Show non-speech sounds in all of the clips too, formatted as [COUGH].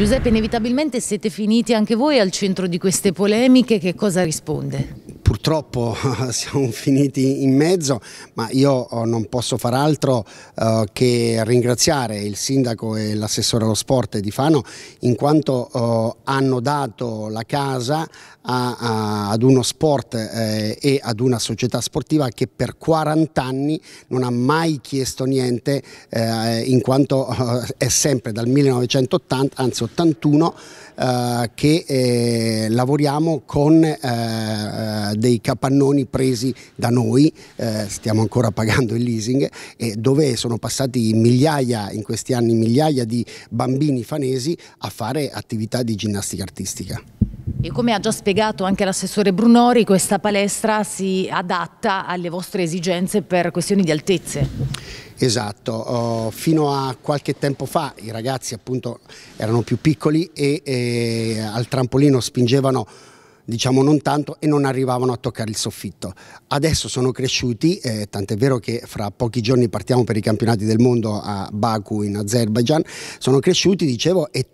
Giuseppe, inevitabilmente siete finiti anche voi al centro di queste polemiche, che cosa risponde? purtroppo [LAUGHS] siamo finiti in mezzo, ma io eh, non posso far altro eh, che ringraziare il sindaco e l'assessore allo sport di Fano in quanto eh, hanno dato la casa ad uno sport e ad una società sportiva che per 40 anni non ha mai chiesto niente in quanto è sempre dal 1980 anzi 81 che lavoriamo con dei capannoni presi da noi, eh, stiamo ancora pagando il leasing, e dove sono passati migliaia, in questi anni migliaia di bambini fanesi a fare attività di ginnastica artistica. E come ha già spiegato anche l'assessore Brunori, questa palestra si adatta alle vostre esigenze per questioni di altezze. Esatto, uh, fino a qualche tempo fa i ragazzi appunto erano più piccoli e, e eh, al trampolino spingevano diciamo non tanto e non arrivavano a toccare il soffitto. Adesso sono cresciuti, eh, tant'è vero che fra pochi giorni partiamo per i campionati del mondo a Baku in Azerbaijan, sono cresciuti, dicevo, e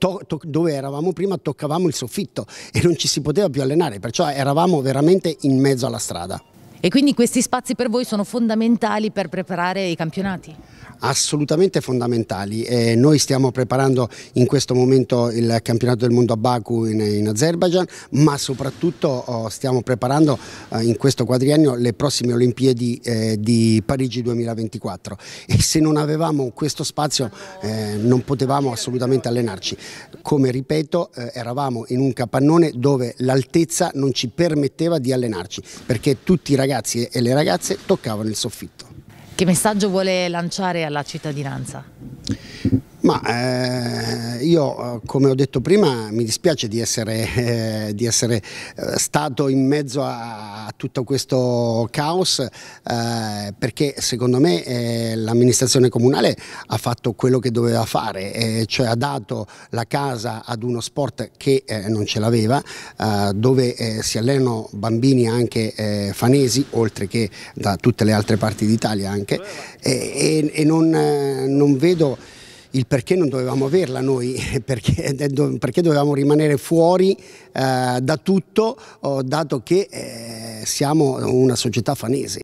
dove eravamo prima toccavamo il soffitto e non ci si poteva più allenare, perciò eravamo veramente in mezzo alla strada e quindi questi spazi per voi sono fondamentali per preparare i campionati? Assolutamente fondamentali, eh, noi stiamo preparando in questo momento il campionato del mondo a Baku in, in Azerbaijan ma soprattutto oh, stiamo preparando eh, in questo quadriennio le prossime Olimpiadi eh, di Parigi 2024 e se non avevamo questo spazio eh, non potevamo assolutamente allenarci, come ripeto eh, eravamo in un capannone dove l'altezza non ci permetteva di allenarci perché tutti i ragazzi ragazzi e le ragazze toccavano il soffitto. Che messaggio vuole lanciare alla cittadinanza? Ma eh, io eh, come ho detto prima mi dispiace di essere, eh, di essere eh, stato in mezzo a, a tutto questo caos eh, perché secondo me eh, l'amministrazione comunale ha fatto quello che doveva fare, eh, cioè ha dato la casa ad uno sport che non ce l'aveva, dove si allenano bambini anche fanesi oltre che da tutte le altre parti d'Italia anche e, e non, non vedo il perché non dovevamo averla noi, [LAUGHS] perché, perché dovevamo rimanere fuori eh, da tutto, oh, dato che eh, siamo una società fanese.